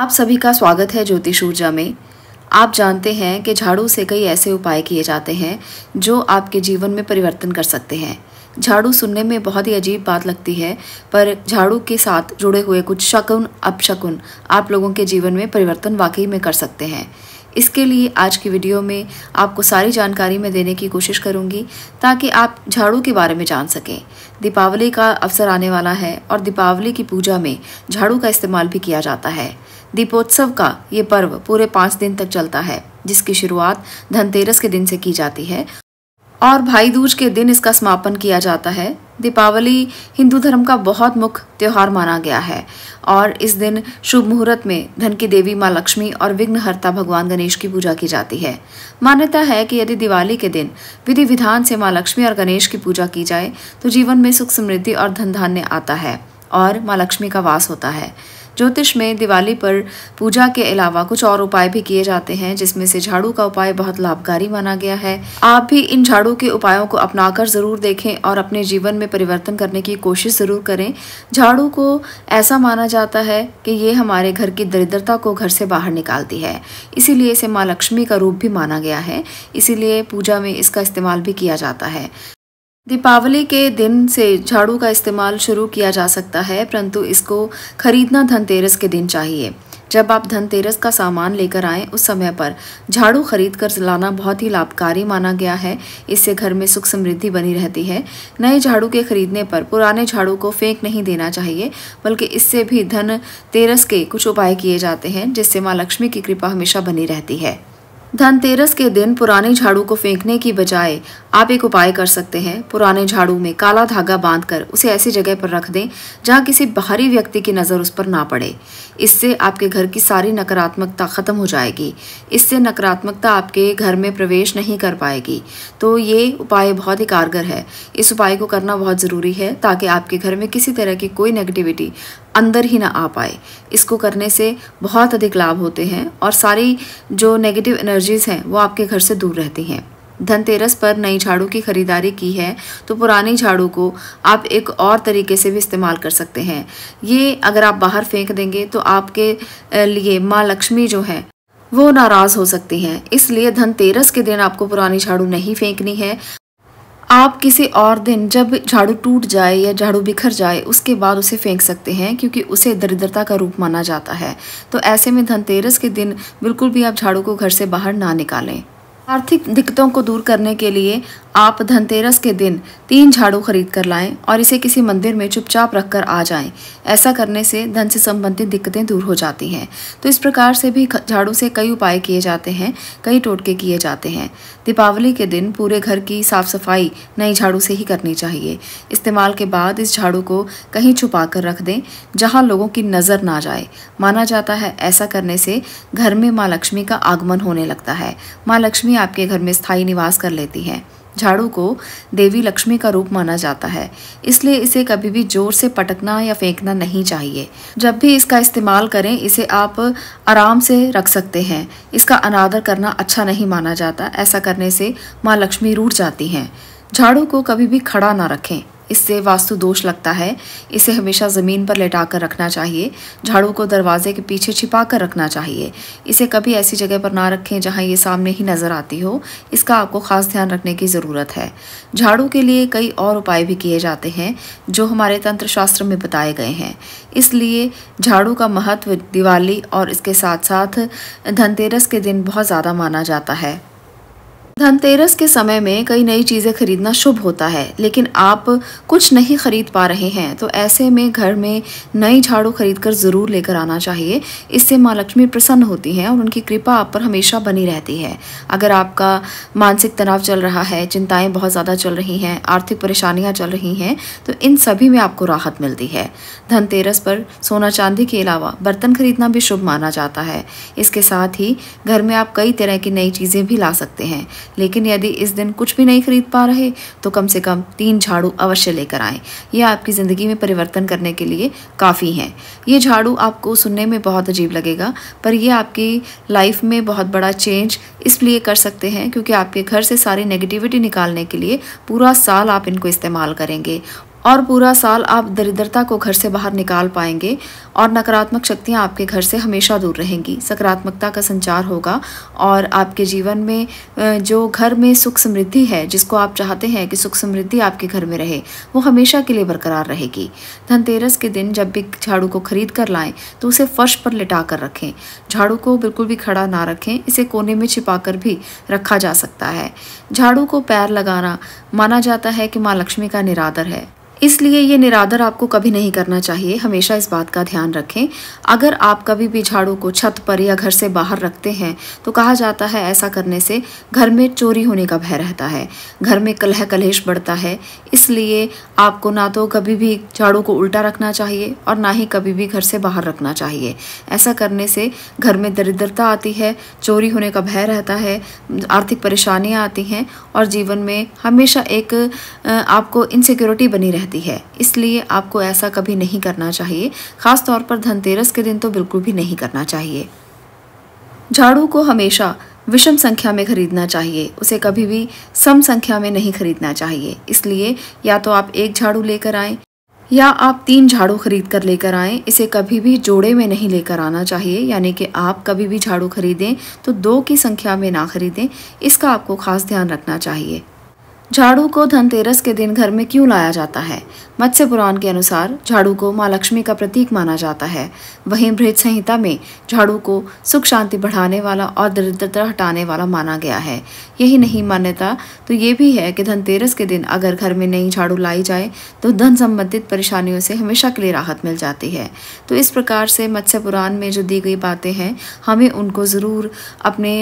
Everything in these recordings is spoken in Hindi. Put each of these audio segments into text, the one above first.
आप सभी का स्वागत है ज्योतिष ऊर्जा में आप जानते हैं कि झाड़ू से कई ऐसे उपाय किए जाते हैं जो आपके जीवन में परिवर्तन कर सकते हैं झाड़ू सुनने में बहुत ही अजीब बात लगती है पर झाड़ू के साथ जुड़े हुए कुछ शकुन अपशकुन आप लोगों के जीवन में परिवर्तन वाकई में कर सकते हैं इसके लिए आज की वीडियो में आपको सारी जानकारी मैं देने की कोशिश करूंगी ताकि आप झाड़ू के बारे में जान सकें दीपावली का अवसर आने वाला है और दीपावली की पूजा में झाड़ू का इस्तेमाल भी किया जाता है दीपोत्सव का ये पर्व पूरे पाँच दिन तक चलता है जिसकी शुरुआत धनतेरस के दिन से की जाती है और भाई दूज के दिन इसका समापन किया जाता है दीपावली हिंदू धर्म का बहुत मुख्य त्यौहार माना गया है और इस दिन शुभ मुहूर्त में धन की देवी माँ लक्ष्मी और विघ्नहर्ता भगवान गणेश की पूजा की जाती है मान्यता है कि यदि दिवाली के दिन विधि विधान से माँ लक्ष्मी और गणेश की पूजा की जाए तो जीवन में सुख समृद्धि और धन धान्य आता है और माँ लक्ष्मी का वास होता है ज्योतिष में दिवाली पर पूजा के अलावा कुछ और उपाय भी किए जाते हैं जिसमें से झाड़ू का उपाय बहुत लाभकारी माना गया है आप भी इन झाड़ू के उपायों को अपनाकर जरूर देखें और अपने जीवन में परिवर्तन करने की कोशिश जरूर करें झाड़ू को ऐसा माना जाता है कि ये हमारे घर की दरिद्रता को घर से बाहर निकालती है इसीलिए इसे माँ लक्ष्मी का रूप भी माना गया है इसीलिए पूजा में इसका इस्तेमाल भी किया जाता है दीपावली के दिन से झाड़ू का इस्तेमाल शुरू किया जा सकता है परंतु इसको खरीदना धनतेरस के दिन चाहिए जब आप धनतेरस का सामान लेकर आएं उस समय पर झाड़ू खरीद कर लाना बहुत ही लाभकारी माना गया है इससे घर में सुख समृद्धि बनी रहती है नए झाड़ू के खरीदने पर पुराने झाड़ू को फेंक नहीं देना चाहिए बल्कि इससे भी धनतेरस के कुछ उपाय किए जाते हैं जिससे माँ लक्ष्मी की कृपा हमेशा बनी रहती है धनतेरस के दिन पुराने झाड़ू को फेंकने की बजाय आप एक उपाय कर सकते हैं पुराने झाड़ू में काला धागा बांधकर उसे ऐसी जगह पर रख दें जहां किसी बाहरी व्यक्ति की नज़र उस पर ना पड़े इससे आपके घर की सारी नकारात्मकता ख़त्म हो जाएगी इससे नकारात्मकता आपके घर में प्रवेश नहीं कर पाएगी तो ये उपाय बहुत ही कारगर है इस उपाय को करना बहुत ज़रूरी है ताकि आपके घर में किसी तरह की कोई नेगेटिविटी अंदर ही ना आ पाए इसको करने से बहुत अधिक लाभ होते हैं और सारी जो नेगेटिव एनर्जीज़ हैं वो आपके घर से दूर रहती हैं धनतेरस पर नई झाड़ू की खरीदारी की है तो पुरानी झाड़ू को आप एक और तरीके से भी इस्तेमाल कर सकते हैं ये अगर आप बाहर फेंक देंगे तो आपके लिए माँ लक्ष्मी जो है वो नाराज़ हो सकती हैं इसलिए धनतेरस के दिन आपको पुरानी झाड़ू नहीं फेंकनी है आप किसी और दिन जब झाड़ू टूट जाए या झाड़ू बिखर जाए उसके बाद उसे फेंक सकते हैं क्योंकि उसे दरिद्रता का रूप माना जाता है तो ऐसे में धनतेरस के दिन बिल्कुल भी आप झाड़ू को घर से बाहर ना निकालें आर्थिक दिक्कतों को दूर करने के लिए आप धनतेरस के दिन तीन झाड़ू खरीद कर लाएं और इसे किसी मंदिर में चुपचाप रखकर आ जाएं। ऐसा करने से धन से संबंधित दिक्कतें दूर हो जाती हैं तो इस प्रकार से भी झाड़ू से कई उपाय किए जाते हैं कई टोटके किए जाते हैं दीपावली के दिन पूरे घर की साफ सफाई नई झाड़ू से ही करनी चाहिए इस्तेमाल के बाद इस झाड़ू को कहीं छुपा कर रख दें जहाँ लोगों की नज़र ना जाए माना जाता है ऐसा करने से घर में माँ लक्ष्मी का आगमन होने लगता है माँ लक्ष्मी आपके घर में स्थायी निवास कर लेती है झाड़ू को देवी लक्ष्मी का रूप माना जाता है इसलिए इसे कभी भी जोर से पटकना या फेंकना नहीं चाहिए जब भी इसका इस्तेमाल करें इसे आप आराम से रख सकते हैं इसका अनादर करना अच्छा नहीं माना जाता ऐसा करने से माँ लक्ष्मी रूठ जाती हैं झाड़ू को कभी भी खड़ा ना रखें इससे वास्तु दोष लगता है इसे हमेशा ज़मीन पर लेटा कर रखना चाहिए झाड़ू को दरवाजे के पीछे छिपा कर रखना चाहिए इसे कभी ऐसी जगह पर ना रखें जहाँ ये सामने ही नज़र आती हो इसका आपको खास ध्यान रखने की ज़रूरत है झाड़ू के लिए कई और उपाय भी किए जाते हैं जो हमारे तंत्र शास्त्र में बताए गए हैं इसलिए झाड़ू का महत्व दिवाली और इसके साथ साथ धनतेरस के दिन बहुत ज़्यादा माना जाता है धनतेरस के समय में कई नई चीज़ें खरीदना शुभ होता है लेकिन आप कुछ नहीं खरीद पा रहे हैं तो ऐसे में घर में नई झाड़ू खरीद कर ज़रूर लेकर आना चाहिए इससे माँ लक्ष्मी प्रसन्न होती हैं और उनकी कृपा आप पर हमेशा बनी रहती है अगर आपका मानसिक तनाव चल रहा है चिंताएँ बहुत ज़्यादा चल रही हैं आर्थिक परेशानियाँ चल रही हैं तो इन सभी में आपको राहत मिलती है धनतेरस पर सोना चांदी के अलावा बर्तन खरीदना भी शुभ माना जाता है इसके साथ ही घर में आप कई तरह की नई चीज़ें भी ला सकते हैं लेकिन यदि इस दिन कुछ भी नहीं खरीद पा रहे तो कम से कम तीन झाड़ू अवश्य लेकर आएँ ये आपकी ज़िंदगी में परिवर्तन करने के लिए काफ़ी हैं ये झाड़ू आपको सुनने में बहुत अजीब लगेगा पर यह आपकी लाइफ में बहुत बड़ा चेंज इसलिए कर सकते हैं क्योंकि आपके घर से सारी नेगेटिविटी निकालने के लिए पूरा साल आप इनको इस्तेमाल करेंगे और पूरा साल आप दरिद्रता को घर से बाहर निकाल पाएंगे और नकारात्मक शक्तियाँ आपके घर से हमेशा दूर रहेंगी सकारात्मकता का संचार होगा और आपके जीवन में जो घर में सुख समृद्धि है जिसको आप चाहते हैं कि सुख समृद्धि आपके घर में रहे वो हमेशा के लिए बरकरार रहेगी धनतेरस के दिन जब भी झाड़ू को खरीद कर लाएँ तो उसे फर्श पर लिटा कर रखें झाड़ू को बिल्कुल भी खड़ा ना रखें इसे कोने में छिपा कर भी रखा जा सकता है झाड़ू को पैर लगाना माना जाता है कि माँ लक्ष्मी का निरादर है इसलिए ये निरादर आपको कभी नहीं करना चाहिए हमेशा इस बात का ध्यान रखें अगर आप कभी भी झाड़ू को छत पर या घर से बाहर रखते हैं तो कहा जाता है ऐसा करने से घर में चोरी होने का भय रहता है घर में कलह कलेश बढ़ता है इसलिए आपको ना तो कभी भी झाड़ू को उल्टा रखना चाहिए और ना ही कभी भी घर से बाहर रखना चाहिए ऐसा करने से घर में दरिद्रता आती है चोरी होने का भय रहता है आर्थिक परेशानियाँ आती हैं और जीवन में हमेशा एक आपको इनसिक्योरिटी बनी रहती रहती है इसलिए आपको ऐसा कभी नहीं करना चाहिए खास तौर पर धनतेरस के दिन तो बिल्कुल भी नहीं करना चाहिए झाड़ू को हमेशा विषम संख्या में खरीदना चाहिए उसे कभी भी सम संख्या में नहीं खरीदना चाहिए इसलिए या तो आप एक झाड़ू लेकर आए या आप तीन झाड़ू खरीद कर लेकर आएं इसे कभी भी जोड़े में नहीं लेकर आना चाहिए यानी कि आप कभी भी झाड़ू खरीदें तो दो की संख्या में ना खरीदें इसका आपको खास ध्यान रखना चाहिए झाड़ू को धनतेरस के दिन घर में क्यों लाया जाता है मत्स्य पुराण के अनुसार झाड़ू को माँ लक्ष्मी का प्रतीक माना जाता है वहीं बृहद संहिता में झाड़ू को सुख शांति बढ़ाने वाला और दरिद्रता हटाने वाला माना गया है यही नहीं मान्यता तो ये भी है कि धनतेरस के दिन अगर घर में नई झाड़ू लाई जाए तो धन संबंधित परेशानियों से हमेशा के लिए राहत मिल जाती है तो इस प्रकार से मत्स्य पुराण में जो दी गई बातें हैं हमें उनको ज़रूर अपने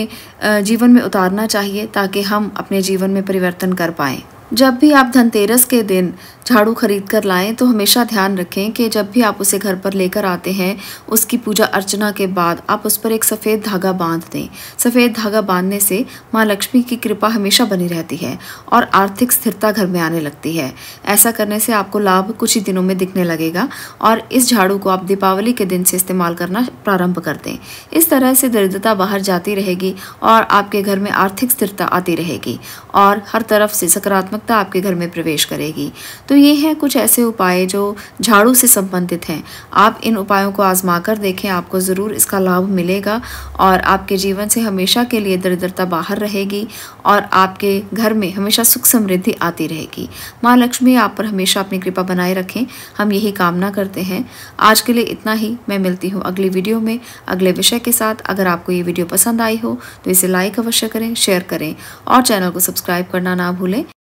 जीवन में उतारना चाहिए ताकि हम अपने जीवन में परिवर्तन कर Bye जब भी आप धनतेरस के दिन झाड़ू खरीद कर लाएं तो हमेशा ध्यान रखें कि जब भी आप उसे घर पर लेकर आते हैं उसकी पूजा अर्चना के बाद आप उस पर एक सफ़ेद धागा बांध दें सफ़ेद धागा बांधने से माँ लक्ष्मी की कृपा हमेशा बनी रहती है और आर्थिक स्थिरता घर में आने लगती है ऐसा करने से आपको लाभ कुछ ही दिनों में दिखने लगेगा और इस झाड़ू को आप दीपावली के दिन से इस्तेमाल करना प्रारंभ कर दें इस तरह से दरिद्रता बाहर जाती रहेगी और आपके घर में आर्थिक स्थिरता आती रहेगी और हर तरफ से सकारात्मक नकारात्मकता आपके घर में प्रवेश करेगी तो ये हैं कुछ ऐसे उपाय जो झाड़ू से संबंधित हैं आप इन उपायों को आजमा कर देखें आपको ज़रूर इसका लाभ मिलेगा और आपके जीवन से हमेशा के लिए दरिद्रता बाहर रहेगी और आपके घर में हमेशा सुख समृद्धि आती रहेगी माँ लक्ष्मी आप पर हमेशा अपनी कृपा बनाए रखें हम यही कामना करते हैं आज के लिए इतना ही मैं मिलती हूँ अगली वीडियो में अगले विषय के साथ अगर आपको ये वीडियो पसंद आई हो तो इसे लाइक अवश्य करें शेयर करें और चैनल को सब्सक्राइब करना ना भूलें